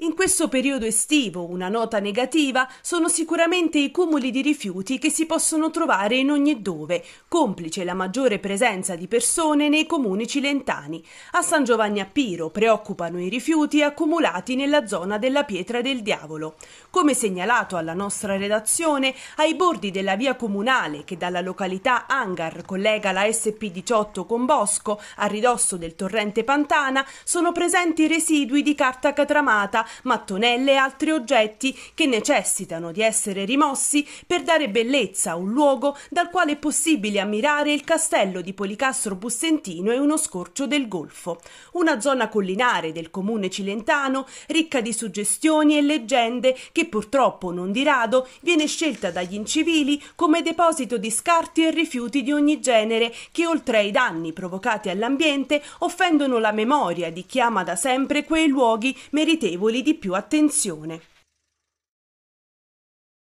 In questo periodo estivo, una nota negativa sono sicuramente i cumuli di rifiuti che si possono trovare in ogni dove, complice la maggiore presenza di persone nei comuni cilentani. A San Giovanni a Piro preoccupano i rifiuti accumulati nella zona della Pietra del Diavolo. Come segnalato alla nostra redazione, ai bordi della via comunale che dalla località Angar collega la SP18 con Bosco, a ridosso del torrente Pantana, sono presenti residui di carta catramata mattonelle e altri oggetti che necessitano di essere rimossi per dare bellezza a un luogo dal quale è possibile ammirare il castello di Policastro Bussentino e uno scorcio del Golfo, una zona collinare del comune cilentano ricca di suggestioni e leggende che purtroppo non di rado viene scelta dagli incivili come deposito di scarti e rifiuti di ogni genere che oltre ai danni provocati all'ambiente offendono la memoria di chi ama da sempre quei luoghi meritevoli di più attenzione.